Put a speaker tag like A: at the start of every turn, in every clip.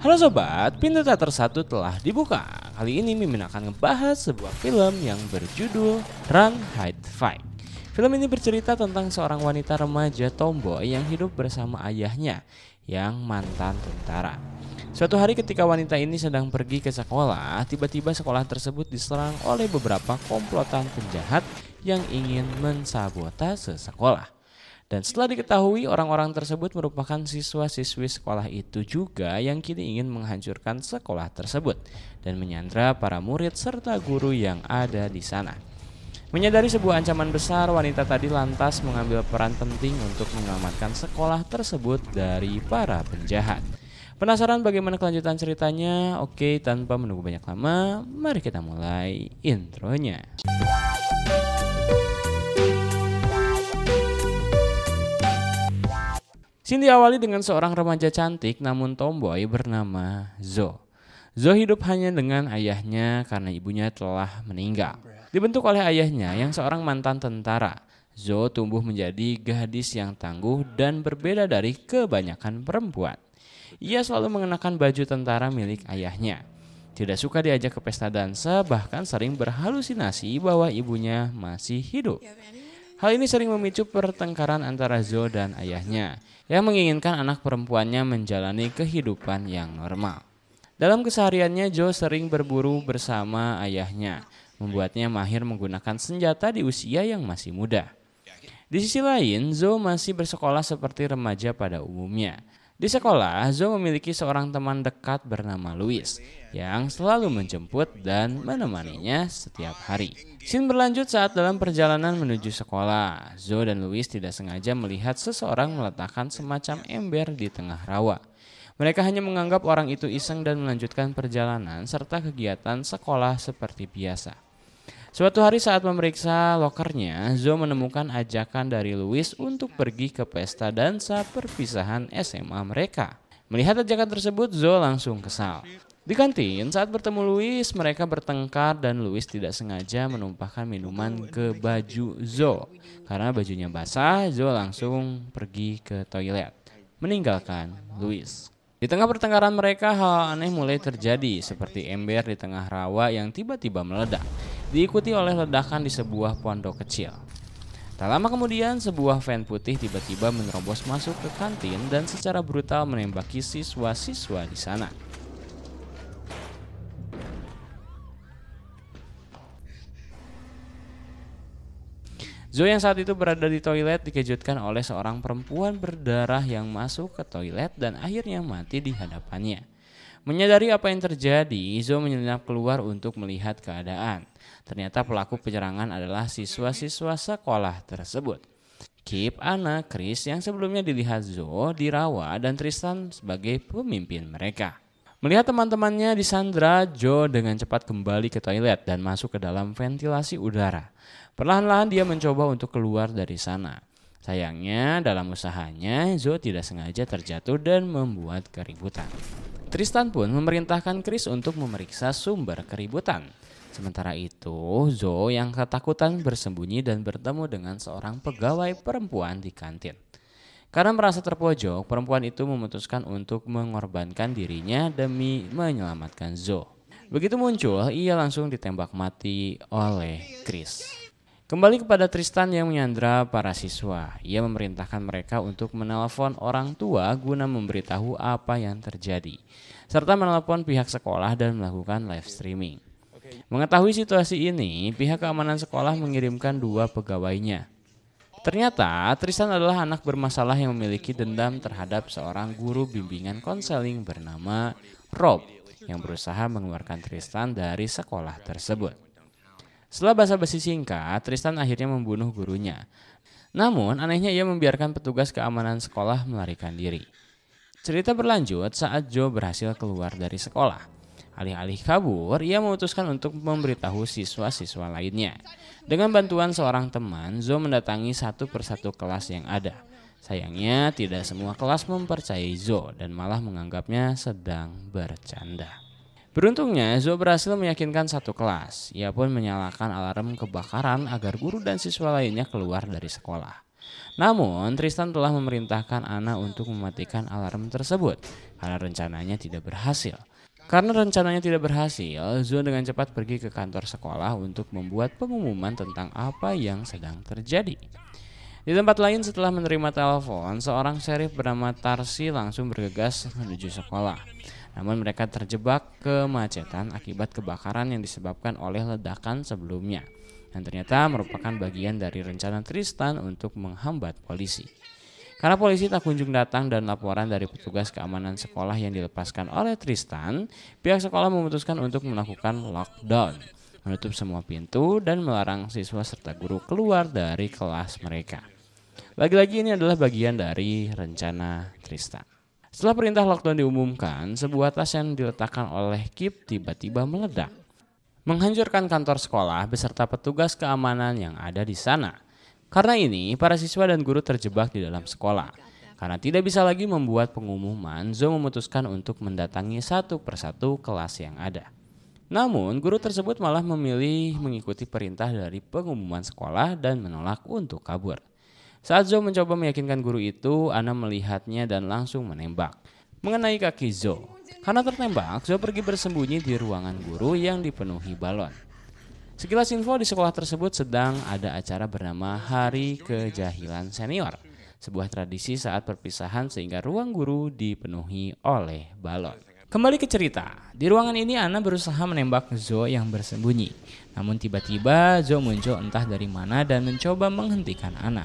A: Halo Sobat, pintu teater satu telah dibuka. Kali ini Mimin akan membahas sebuah film yang berjudul Run, Hide, Fight. Film ini bercerita tentang seorang wanita remaja tomboy yang hidup bersama ayahnya yang mantan tentara. Suatu hari ketika wanita ini sedang pergi ke sekolah, tiba-tiba sekolah tersebut diserang oleh beberapa komplotan penjahat yang ingin mensabotase sekolah. Dan setelah diketahui orang-orang tersebut merupakan siswa-siswi sekolah itu juga yang kini ingin menghancurkan sekolah tersebut dan menyandra para murid serta guru yang ada di sana. Menyadari sebuah ancaman besar, wanita tadi lantas mengambil peran penting untuk mengamankan sekolah tersebut dari para penjahat. Penasaran bagaimana kelanjutan ceritanya? Oke, tanpa menunggu banyak lama, mari kita mulai intronya. Cindy awali dengan seorang remaja cantik namun tomboy bernama Zo. Zo hidup hanya dengan ayahnya karena ibunya telah meninggal. Dibentuk oleh ayahnya yang seorang mantan tentara, Zo tumbuh menjadi gadis yang tangguh dan berbeda dari kebanyakan perempuan. Ia selalu mengenakan baju tentara milik ayahnya. Tidak suka diajak ke pesta dansa, bahkan sering berhalusinasi bahwa ibunya masih hidup. Hal ini sering memicu pertengkaran antara Zo dan ayahnya yang menginginkan anak perempuannya menjalani kehidupan yang normal. Dalam kesehariannya, Joe sering berburu bersama ayahnya, membuatnya mahir menggunakan senjata di usia yang masih muda. Di sisi lain, Zoe masih bersekolah seperti remaja pada umumnya. Di sekolah, Zo memiliki seorang teman dekat bernama Louis yang selalu menjemput dan menemaninya setiap hari. Scene berlanjut saat dalam perjalanan menuju sekolah. Zo dan Louis tidak sengaja melihat seseorang meletakkan semacam ember di tengah rawa. Mereka hanya menganggap orang itu iseng dan melanjutkan perjalanan serta kegiatan sekolah seperti biasa. Suatu hari saat memeriksa lokernya, Zo menemukan ajakan dari Louis untuk pergi ke pesta dansa perpisahan SMA mereka. Melihat ajakan tersebut, Zo langsung kesal. Di kantin, saat bertemu Louis, mereka bertengkar dan Louis tidak sengaja menumpahkan minuman ke baju Zo. Karena bajunya basah, Zo langsung pergi ke toilet, meninggalkan Louis. Di tengah pertengkaran mereka, hal aneh mulai terjadi, seperti ember di tengah rawa yang tiba-tiba meledak diikuti oleh ledakan di sebuah pondok kecil. Tak lama kemudian, sebuah van putih tiba-tiba menerobos masuk ke kantin dan secara brutal menembaki siswa-siswa di sana. Zoe yang saat itu berada di toilet dikejutkan oleh seorang perempuan berdarah yang masuk ke toilet dan akhirnya mati di hadapannya. Menyadari apa yang terjadi, Izo menyelinap keluar untuk melihat keadaan. Ternyata pelaku penyerangan adalah siswa-siswa sekolah tersebut. Kip, Anna, Chris yang sebelumnya dilihat Zo, Dirawa, dan Tristan sebagai pemimpin mereka. Melihat teman-temannya di Sandra, Joe dengan cepat kembali ke toilet dan masuk ke dalam ventilasi udara. Perlahan-lahan dia mencoba untuk keluar dari sana. Sayangnya dalam usahanya, Joe tidak sengaja terjatuh dan membuat keributan. Tristan pun memerintahkan Chris untuk memeriksa sumber keributan. Sementara itu, Zo yang ketakutan bersembunyi dan bertemu dengan seorang pegawai perempuan di kantin. Karena merasa terpojok, perempuan itu memutuskan untuk mengorbankan dirinya demi menyelamatkan Zo. Begitu muncul, ia langsung ditembak mati oleh Chris. Kembali kepada Tristan yang menyandra para siswa, ia memerintahkan mereka untuk menelpon orang tua guna memberitahu apa yang terjadi, serta menelpon pihak sekolah dan melakukan live streaming. Mengetahui situasi ini, pihak keamanan sekolah mengirimkan dua pegawainya. Ternyata Tristan adalah anak bermasalah yang memiliki dendam terhadap seorang guru bimbingan konseling bernama Rob yang berusaha mengeluarkan Tristan dari sekolah tersebut. Setelah basa-basi singkat, Tristan akhirnya membunuh gurunya. Namun, anehnya ia membiarkan petugas keamanan sekolah melarikan diri. Cerita berlanjut saat Joe berhasil keluar dari sekolah. Alih-alih kabur, ia memutuskan untuk memberitahu siswa-siswa lainnya. Dengan bantuan seorang teman, Joe mendatangi satu persatu kelas yang ada. Sayangnya, tidak semua kelas mempercayai Joe dan malah menganggapnya sedang bercanda. Beruntungnya, Zo berhasil meyakinkan satu kelas. Ia pun menyalakan alarm kebakaran agar guru dan siswa lainnya keluar dari sekolah. Namun, Tristan telah memerintahkan Ana untuk mematikan alarm tersebut karena rencananya tidak berhasil. Karena rencananya tidak berhasil, Zo dengan cepat pergi ke kantor sekolah untuk membuat pengumuman tentang apa yang sedang terjadi. Di tempat lain setelah menerima telepon, seorang serif bernama Tarsi langsung bergegas menuju sekolah. Namun mereka terjebak kemacetan akibat kebakaran yang disebabkan oleh ledakan sebelumnya. Dan ternyata merupakan bagian dari rencana Tristan untuk menghambat polisi. Karena polisi tak kunjung datang dan laporan dari petugas keamanan sekolah yang dilepaskan oleh Tristan, pihak sekolah memutuskan untuk melakukan lockdown, menutup semua pintu dan melarang siswa serta guru keluar dari kelas mereka. Lagi-lagi ini adalah bagian dari rencana Tristan. Setelah perintah lockdown diumumkan, sebuah tas yang diletakkan oleh Kip tiba-tiba meledak. Menghancurkan kantor sekolah beserta petugas keamanan yang ada di sana. Karena ini, para siswa dan guru terjebak di dalam sekolah. Karena tidak bisa lagi membuat pengumuman, Zo memutuskan untuk mendatangi satu persatu kelas yang ada. Namun, guru tersebut malah memilih mengikuti perintah dari pengumuman sekolah dan menolak untuk kabur. Saat Zo mencoba meyakinkan guru itu, Ana melihatnya dan langsung menembak. Mengenai kaki Zo, karena tertembak, Zo pergi bersembunyi di ruangan guru yang dipenuhi balon. Sekilas info di sekolah tersebut sedang ada acara bernama Hari Kejahilan Senior, sebuah tradisi saat perpisahan sehingga ruang guru dipenuhi oleh balon. Kembali ke cerita, di ruangan ini Ana berusaha menembak Zo yang bersembunyi. Namun tiba-tiba Zo muncul entah dari mana dan mencoba menghentikan Ana.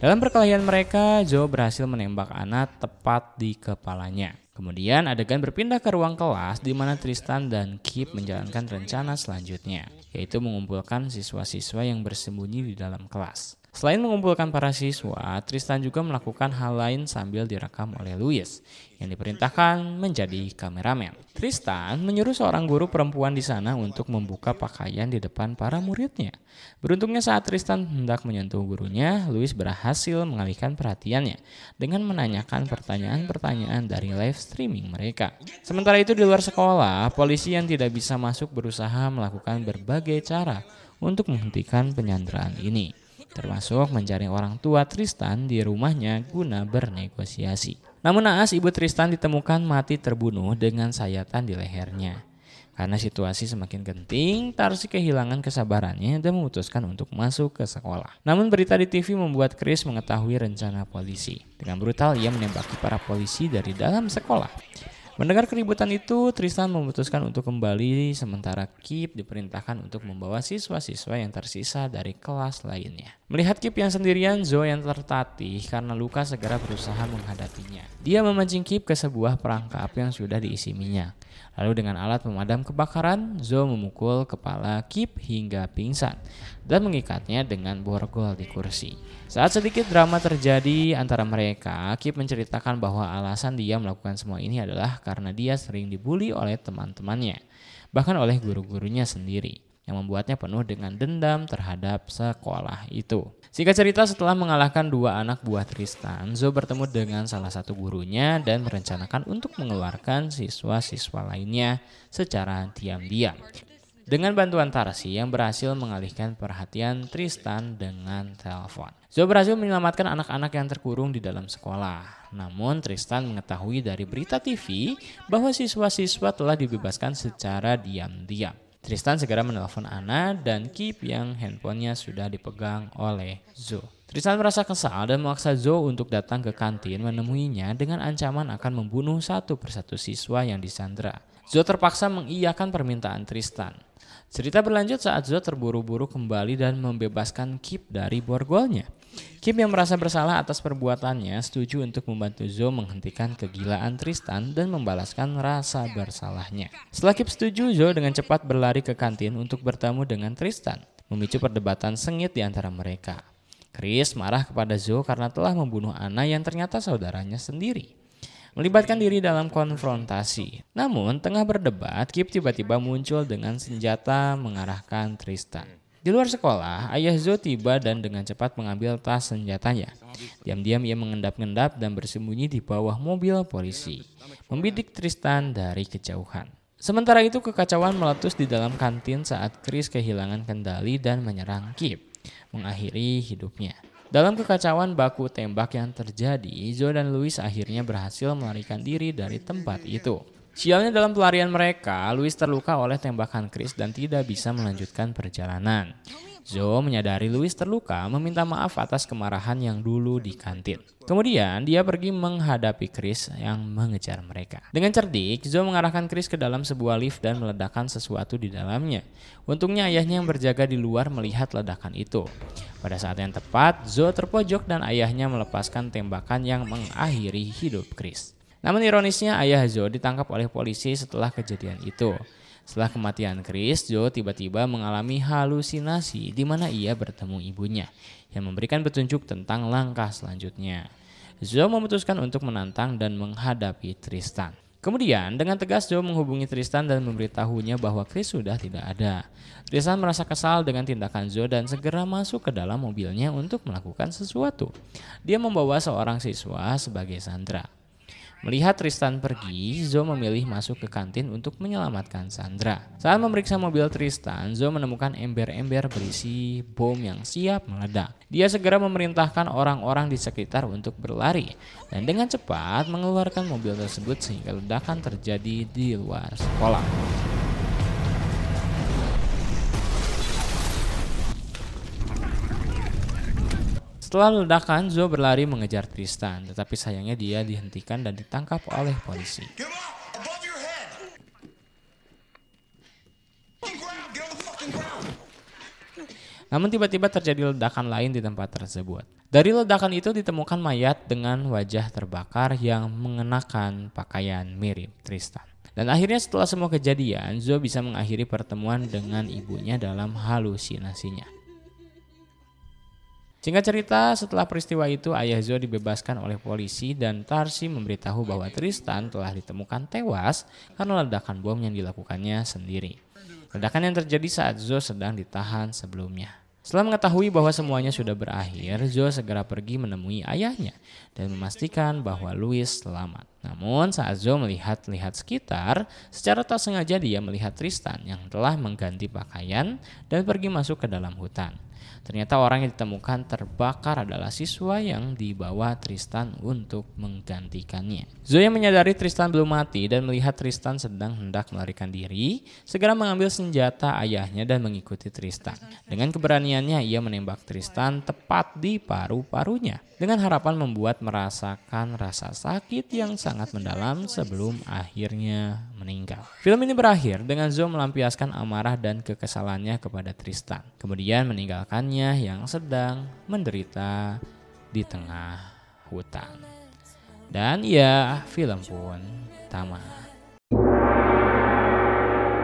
A: Dalam perkelahian mereka, Joe berhasil menembak Anna tepat di kepalanya. Kemudian adegan berpindah ke ruang kelas di mana Tristan dan Kip menjalankan rencana selanjutnya, yaitu mengumpulkan siswa-siswa yang bersembunyi di dalam kelas. Selain mengumpulkan para siswa, Tristan juga melakukan hal lain sambil direkam oleh Louis yang diperintahkan menjadi kameramen. Tristan menyuruh seorang guru perempuan di sana untuk membuka pakaian di depan para muridnya. Beruntungnya saat Tristan hendak menyentuh gurunya, Louis berhasil mengalihkan perhatiannya dengan menanyakan pertanyaan-pertanyaan dari live streaming mereka. Sementara itu di luar sekolah, polisi yang tidak bisa masuk berusaha melakukan berbagai cara untuk menghentikan penyanderaan ini termasuk mencari orang tua Tristan di rumahnya guna bernegosiasi. Namun naas ibu Tristan ditemukan mati terbunuh dengan sayatan di lehernya. Karena situasi semakin genting, Tarsi kehilangan kesabarannya dan memutuskan untuk masuk ke sekolah. Namun berita di TV membuat Chris mengetahui rencana polisi. Dengan brutal ia menembaki para polisi dari dalam sekolah. Mendengar keributan itu, Tristan memutuskan untuk kembali sementara Kip diperintahkan untuk membawa siswa-siswa yang tersisa dari kelas lainnya. Melihat Kip yang sendirian, Zoe yang tertatih karena luka segera berusaha menghadapinya. Dia memancing Kip ke sebuah perangkap yang sudah diisi minyak. Lalu dengan alat pemadam kebakaran, Zo memukul kepala Kip hingga pingsan dan mengikatnya dengan borgol di kursi. Saat sedikit drama terjadi antara mereka, Kip menceritakan bahwa alasan dia melakukan semua ini adalah karena dia sering dibully oleh teman-temannya, bahkan oleh guru-gurunya sendiri yang membuatnya penuh dengan dendam terhadap sekolah itu. Singkat cerita setelah mengalahkan dua anak buah Tristan, Zo bertemu dengan salah satu gurunya dan merencanakan untuk mengeluarkan siswa-siswa lainnya secara diam-diam. Dengan bantuan Tarsi yang berhasil mengalihkan perhatian Tristan dengan telepon. Zo berhasil menyelamatkan anak-anak yang terkurung di dalam sekolah. Namun Tristan mengetahui dari berita TV bahwa siswa-siswa telah dibebaskan secara diam-diam. Tristan segera menelpon Anna dan Kip yang handphonenya sudah dipegang oleh Zo. Tristan merasa kesal dan memaksa Zo untuk datang ke kantin menemuinya dengan ancaman akan membunuh satu persatu siswa yang disandra. Zod terpaksa mengiyakan permintaan Tristan. Cerita berlanjut saat Zod terburu-buru kembali dan membebaskan Kip dari borgolnya. Kip yang merasa bersalah atas perbuatannya setuju untuk membantu Zo menghentikan kegilaan Tristan dan membalaskan rasa bersalahnya. Setelah Kip setuju, Zo dengan cepat berlari ke kantin untuk bertemu dengan Tristan, memicu perdebatan sengit di antara mereka. Chris marah kepada Zo karena telah membunuh Anna yang ternyata saudaranya sendiri melibatkan diri dalam konfrontasi. Namun, tengah berdebat, Kip tiba-tiba muncul dengan senjata mengarahkan Tristan. Di luar sekolah, ayah Zo tiba dan dengan cepat mengambil tas senjatanya. Diam-diam ia mengendap-endap dan bersembunyi di bawah mobil polisi, membidik Tristan dari kejauhan. Sementara itu kekacauan meletus di dalam kantin saat Chris kehilangan kendali dan menyerang Kip, mengakhiri hidupnya. Dalam kekacauan baku tembak yang terjadi, Joe dan Louis akhirnya berhasil melarikan diri dari tempat itu. Sialnya dalam pelarian mereka, Louis terluka oleh tembakan Chris dan tidak bisa melanjutkan perjalanan. Zo menyadari Louis terluka meminta maaf atas kemarahan yang dulu di kantin. Kemudian dia pergi menghadapi Chris yang mengejar mereka. Dengan cerdik, Zo mengarahkan Chris ke dalam sebuah lift dan meledakkan sesuatu di dalamnya. Untungnya ayahnya yang berjaga di luar melihat ledakan itu. Pada saat yang tepat, Zo terpojok dan ayahnya melepaskan tembakan yang mengakhiri hidup Chris. Namun ironisnya ayah Zo ditangkap oleh polisi setelah kejadian itu. Setelah kematian Chris, Joe tiba-tiba mengalami halusinasi di mana ia bertemu ibunya yang memberikan petunjuk tentang langkah selanjutnya. Joe memutuskan untuk menantang dan menghadapi Tristan. Kemudian dengan tegas Joe menghubungi Tristan dan memberitahunya bahwa Chris sudah tidak ada. Tristan merasa kesal dengan tindakan Joe dan segera masuk ke dalam mobilnya untuk melakukan sesuatu. Dia membawa seorang siswa sebagai sandra. Melihat Tristan pergi, Zo memilih masuk ke kantin untuk menyelamatkan Sandra. Saat memeriksa mobil Tristan, Zo menemukan ember-ember berisi bom yang siap meledak. Dia segera memerintahkan orang-orang di sekitar untuk berlari dan dengan cepat mengeluarkan mobil tersebut sehingga ledakan terjadi di luar sekolah. Setelah ledakan, Zo berlari mengejar Tristan, tetapi sayangnya dia dihentikan dan ditangkap oleh polisi. Namun tiba-tiba terjadi ledakan lain di tempat tersebut. Dari ledakan itu ditemukan mayat dengan wajah terbakar yang mengenakan pakaian mirip Tristan. Dan akhirnya setelah semua kejadian, Zo bisa mengakhiri pertemuan dengan ibunya dalam halusinasinya. Singkat cerita, setelah peristiwa itu ayah Zoe dibebaskan oleh polisi dan Tarsi memberitahu bahwa Tristan telah ditemukan tewas karena ledakan bom yang dilakukannya sendiri. Ledakan yang terjadi saat Zoe sedang ditahan sebelumnya. Setelah mengetahui bahwa semuanya sudah berakhir, Zoe segera pergi menemui ayahnya dan memastikan bahwa Louis selamat. Namun saat Zoe melihat-lihat sekitar, secara tak sengaja dia melihat Tristan yang telah mengganti pakaian dan pergi masuk ke dalam hutan. Ternyata orang yang ditemukan terbakar adalah siswa yang dibawa Tristan untuk menggantikannya. Zoya menyadari Tristan belum mati dan melihat Tristan sedang hendak melarikan diri, segera mengambil senjata ayahnya dan mengikuti Tristan. Dengan keberaniannya ia menembak Tristan tepat di paru-parunya dengan harapan membuat merasakan rasa sakit yang sangat mendalam sebelum akhirnya meninggal. Film ini berakhir dengan Zoe melampiaskan amarah dan kekesalannya kepada Tristan, kemudian meninggalkan rekannya yang sedang menderita di tengah hutan. Dan ya, film pun tamat.